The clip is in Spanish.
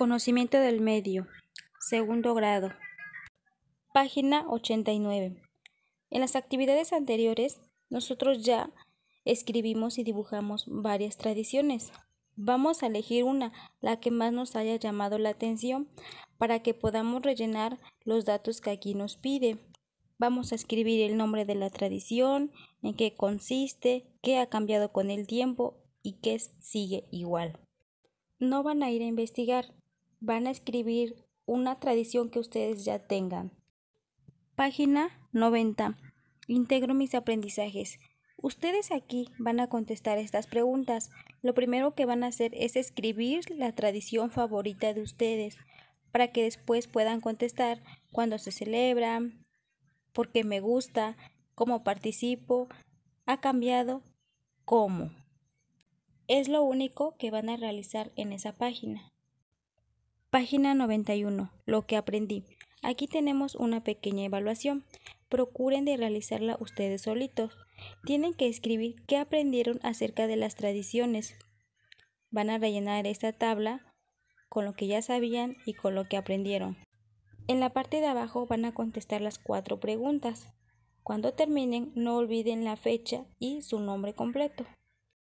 Conocimiento del medio. Segundo grado. Página 89. En las actividades anteriores, nosotros ya escribimos y dibujamos varias tradiciones. Vamos a elegir una, la que más nos haya llamado la atención, para que podamos rellenar los datos que aquí nos pide. Vamos a escribir el nombre de la tradición, en qué consiste, qué ha cambiado con el tiempo y qué sigue igual. No van a ir a investigar, van a escribir una tradición que ustedes ya tengan. Página 90. Integro mis aprendizajes. Ustedes aquí van a contestar estas preguntas. Lo primero que van a hacer es escribir la tradición favorita de ustedes para que después puedan contestar cuándo se celebra, por qué me gusta, cómo participo, ha cambiado, cómo. Es lo único que van a realizar en esa página. Página 91. Lo que aprendí. Aquí tenemos una pequeña evaluación. Procuren de realizarla ustedes solitos. Tienen que escribir qué aprendieron acerca de las tradiciones. Van a rellenar esta tabla con lo que ya sabían y con lo que aprendieron. En la parte de abajo van a contestar las cuatro preguntas. Cuando terminen, no olviden la fecha y su nombre completo.